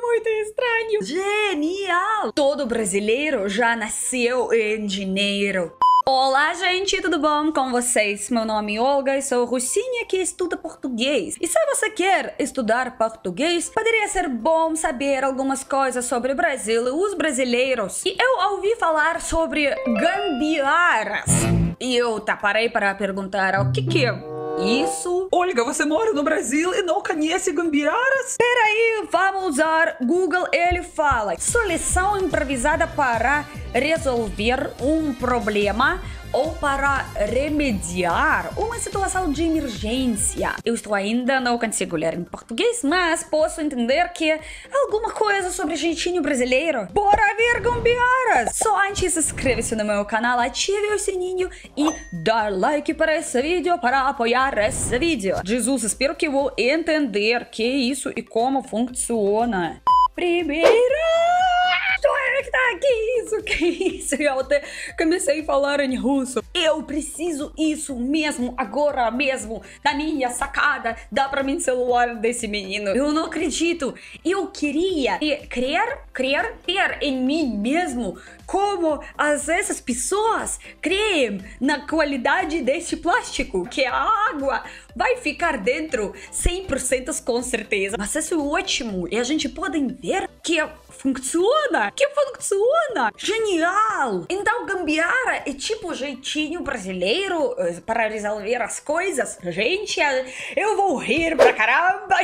muito estranho. Genial! Todo brasileiro já nasceu em Janeiro. Olá, gente, tudo bom com vocês? Meu nome é Olga e sou russinha que estuda português. E se você quer estudar português, poderia ser bom saber algumas coisas sobre o Brasil e os brasileiros. E eu ouvi falar sobre gambiarras. E eu tá parei para perguntar o que que é isso? Olga, você mora no Brasil e não conhece gambiaras? Peraí, vamos usar Google, ele fala. Solução improvisada para resolver um problema ou para remediar uma situação de emergência. Eu estou ainda não consigo ler em português, mas posso entender que alguma coisa sobre jeitinho brasileiro. Bora ver gambiaras! Só antes inscreva-se no meu canal, ative o sininho e dá like para esse vídeo para apoiar esse vídeo. Jesus, espero que vou entender que isso e como funciona. Primeiro ah, que isso, que isso. E eu até comecei a falar em russo. Eu preciso isso mesmo, agora mesmo, na minha sacada. Dá pra mim celular desse menino. Eu não acredito. Eu queria crer, crer, crer em mim mesmo, como as, essas pessoas creem na qualidade deste plástico, que a água vai ficar dentro 100% com certeza. Mas isso é ótimo e a gente pode ver que funciona? Que funciona? Genial! Então, gambiarra é tipo jeitinho brasileiro para resolver as coisas. Gente, eu vou rir pra caramba!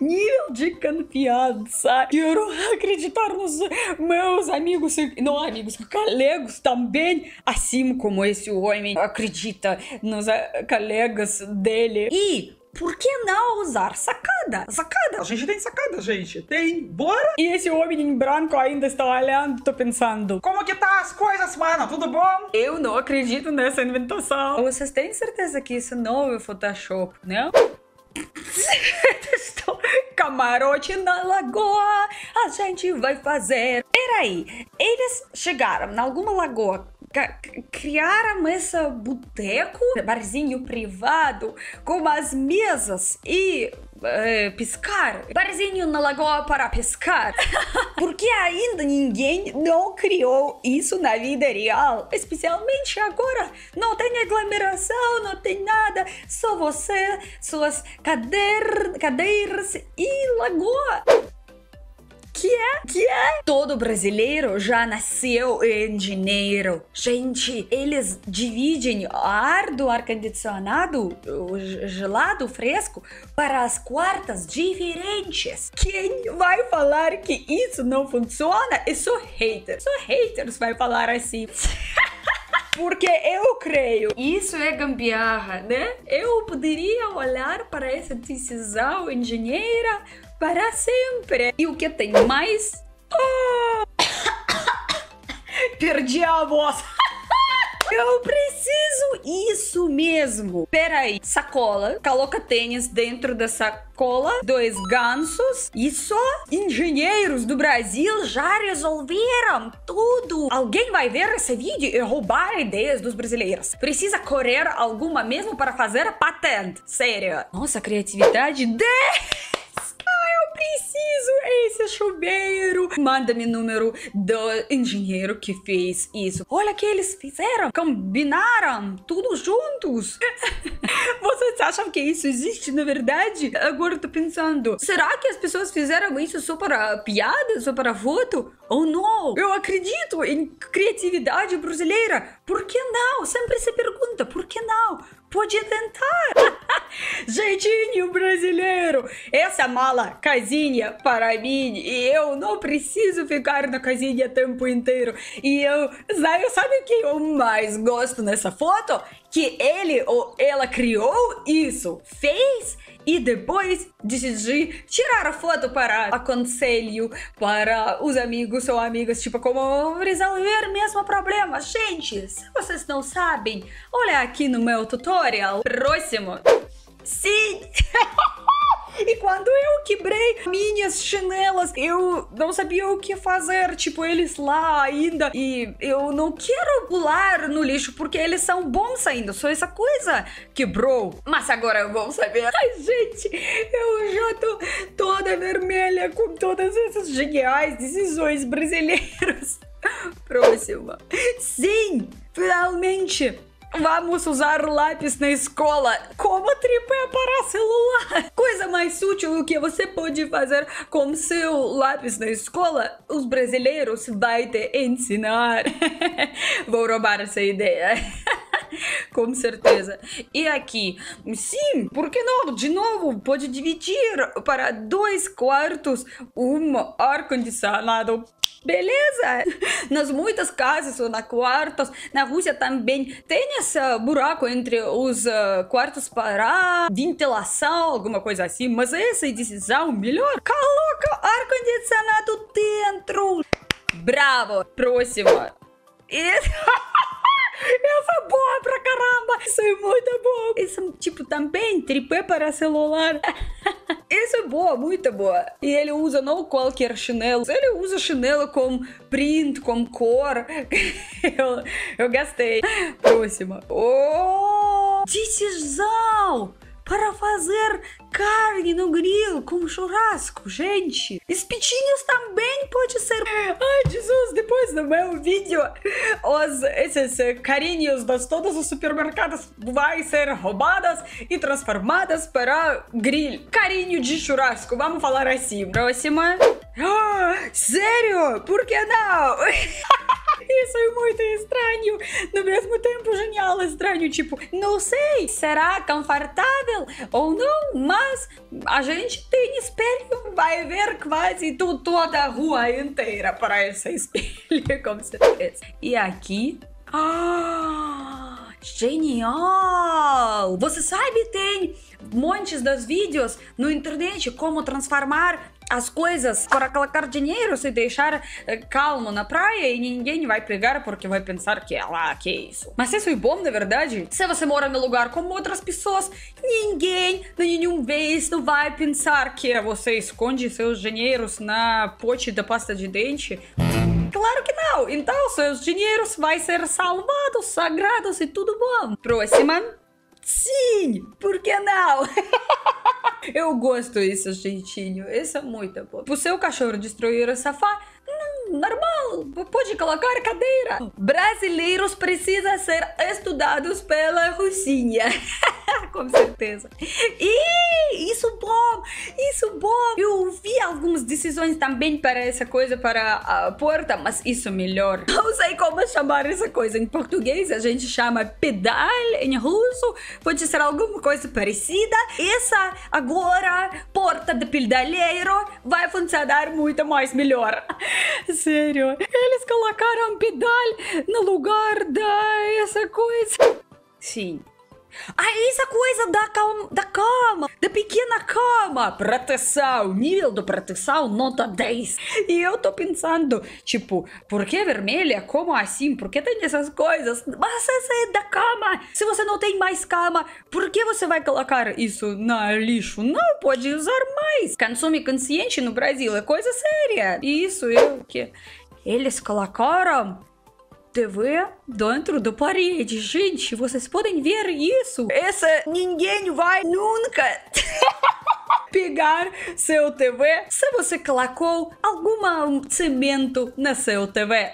nível de confiança. Quero acreditar nos meus amigos, não amigos, colegas também, assim como esse homem acredita nos colegas dele. E por que não usar sacada? Sacada. A gente tem sacada, gente. Tem. Bora? E esse homem em branco ainda está olhando, tô pensando. Como que tá as coisas, mano? Tudo bom? Eu não acredito nessa inventação. Vocês têm certeza que isso não é Photoshop, né? Camarote na lagoa, a gente vai fazer. Peraí, eles chegaram em alguma lagoa criaram esse boteco, barzinho privado, com as mesas e eh, pescar. Barzinho na lagoa para pescar. Porque ainda ninguém não criou isso na vida real. Especialmente agora. Não tem aglomeração, não tem nada. Só você, suas cadeir cadeiras e lagoa. Que é? Que é? Todo brasileiro já nasceu engenheiro. Gente, eles dividem ar do ar-condicionado, gelado, fresco, para as quartas diferentes. Quem vai falar que isso não funciona é só hater. Só haters vai falar assim. Porque eu creio. Isso é gambiarra, né? Eu poderia olhar para essa decisão engenheira para sempre. E o que tem mais? Perdi a voz. Eu preciso isso mesmo. Peraí, sacola, coloca tênis dentro da sacola, dois gansos e só engenheiros do Brasil já resolveram tudo. Alguém vai ver esse vídeo e roubar ideias dos brasileiros. Precisa correr alguma mesmo para fazer a patente. Sério. Nossa, criatividade de preciso esse é chuveiro. Manda-me número do engenheiro que fez isso. Olha o que eles fizeram, combinaram tudo juntos. Vocês acham que isso existe na verdade? Agora eu tô pensando, será que as pessoas fizeram isso só para piada, só para foto? Ou oh, não? Eu acredito em criatividade brasileira. Por que não? Sempre se pergunta, por que não? Pode tentar! Jeitinho brasileiro! Essa mala, casinha para mim, e eu não preciso ficar na casinha o tempo inteiro. E eu, sabe, sabe o que eu mais gosto nessa foto? Que ele ou ela criou isso, fez e depois decidi tirar a foto para aconselho para os amigos ou amigas, tipo, como resolver mesmo problema. Gente, se vocês não sabem, olha aqui no meu tutorial próximo. Sim! E quando eu quebrei minhas chinelas, eu não sabia o que fazer. Tipo, eles lá ainda. E eu não quero pular no lixo porque eles são bons ainda. Só essa coisa quebrou. Mas agora eu vou saber. Ai, gente, eu já tô toda vermelha com todas essas geniais decisões brasileiras. Próxima. Sim, finalmente. Vamos usar lápis na escola. Como tripé para celular? mais útil que você pode fazer com seu lápis na escola, os brasileiros vai te ensinar. Vou roubar essa ideia. Com certeza. E aqui, sim, por que não? De novo, pode dividir para dois quartos um ar-condicionado. Beleza? Nas muitas casas ou na quartos, na Rússia também tem esse buraco entre os uh, quartos para ventilação, alguma coisa assim, mas essa decisão melhor. Coloca ar-condicionado dentro. Bravo! Próximo. E... boa pra caramba! Isso é muito bom! Isso, tipo, também tripé para celular. Isso é boa, muito boa. E ele usa não qualquer chinelo, ele usa chinelo com print, com cor. eu, eu gastei. Próxima. Oh! Decisão! para fazer carne no grill, com churrasco, gente. Espetinhos também pode ser. Ai, Jesus, depois do meu vídeo, os, esses eh, carinhos de todos os supermercados vai ser roubadas e transformadas para grill. Carinho de churrasco, vamos falar assim. Próxima. Ah, sério? Por que não? Isso é muito estranho. No mesmo tempo, genial, estranho. Tipo, não sei, será confortável ou não, mas a gente tem espelho, vai ver quase tu, toda a rua inteira para esse espelho, com certeza. E aqui. Ah, genial! Você sabe, tem montes dos vídeos no internet como transformar as coisas para colocar dinheiro, se deixar eh, calmo na praia e ninguém vai pegar porque vai pensar que é lá, que é isso. Mas isso é bom, na verdade. Se você mora no lugar como outras pessoas, ninguém, nenhum vez, não vai pensar que você esconde seus dinheiros na pote da pasta de dente. Claro que não! Então, seus dinheiros vão ser salvados, sagrados e tudo bom. Próxima. Sim! Por que não? Eu gosto disso, jeitinho. Isso é muito bom. O seu cachorro destruir o sofá? Normal, pode colocar cadeira. Brasileiros precisam ser estudados pela Rocinha. com certeza. E isso bom, isso bom. Eu vi algumas decisões também para essa coisa, para a porta, mas isso melhor. Não sei como chamar essa coisa. Em português a gente chama pedal, em russo pode ser alguma coisa parecida. Essa agora, porta de pedaleiro, vai funcionar muito mais melhor. Sério, eles colocaram pedal no lugar da essa coisa. Sim, ah, essa coisa da, calma, da cama, da pequena cama. Proteção, nível de proteção, nota 10. E eu tô pensando, tipo, por que vermelha? Como assim? Por que tem essas coisas? Mas essa é da cama. Se você não tem mais cama, por que você vai colocar isso na lixo? Não pode usar mais. Consume consciente no Brasil é coisa séria. E isso é o que? Eles colocaram TV dentro da parede. Gente, vocês podem ver isso? Essa ninguém vai nunca pegar seu TV se você colocou algum cimento na seu TV.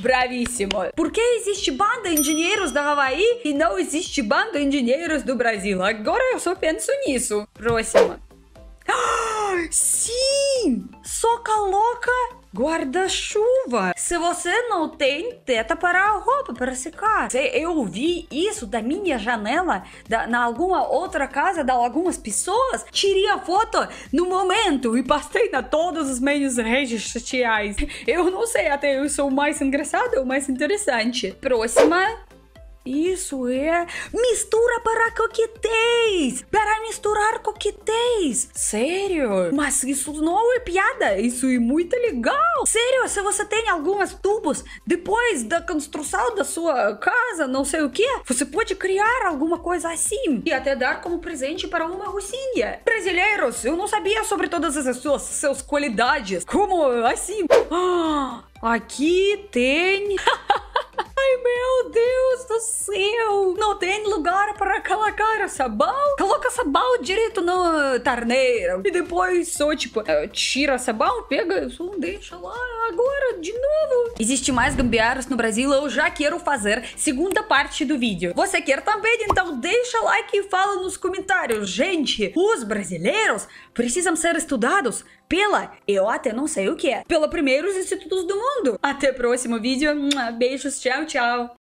Bravíssimo! Por que existe banda de engenheiros da Havaí e não existe banda de engenheiros do Brasil? Agora eu só penso nisso. Próxima. sim! Só coloca Guarda-chuva! Se você não tem, teta para a roupa para secar. Eu vi isso da minha janela, da, na alguma outra casa de algumas pessoas. Tirei a foto no momento e passei na todos os meios redes sociais. Eu não sei até eu sou o mais engraçado ou mais interessante. Próxima isso é mistura para coquetéis! Para misturar coquetéis! Sério? Mas isso não é piada, isso é muito legal! Sério, se você tem alguns tubos depois da construção da sua casa, não sei o que, você pode criar alguma coisa assim e até dar como presente para uma russinha. Brasileiros, eu não sabia sobre todas essas suas, suas qualidades. Como assim? Ah, aqui tem. Meu Deus do céu! Não tem lugar para colocar essa Coloca essa bala direto na torneira. E depois só, tipo, eh, tira essa bala, pega, só deixa lá. Agora, de novo. Existe mais gambiarras no Brasil. Eu já quero fazer segunda parte do vídeo. Você quer também? Então deixa like e fala nos comentários. Gente, os brasileiros precisam ser estudados pela, eu até não sei o que é, pela primeiros institutos do mundo. Até o próximo vídeo. Beijos, tchau, tchau.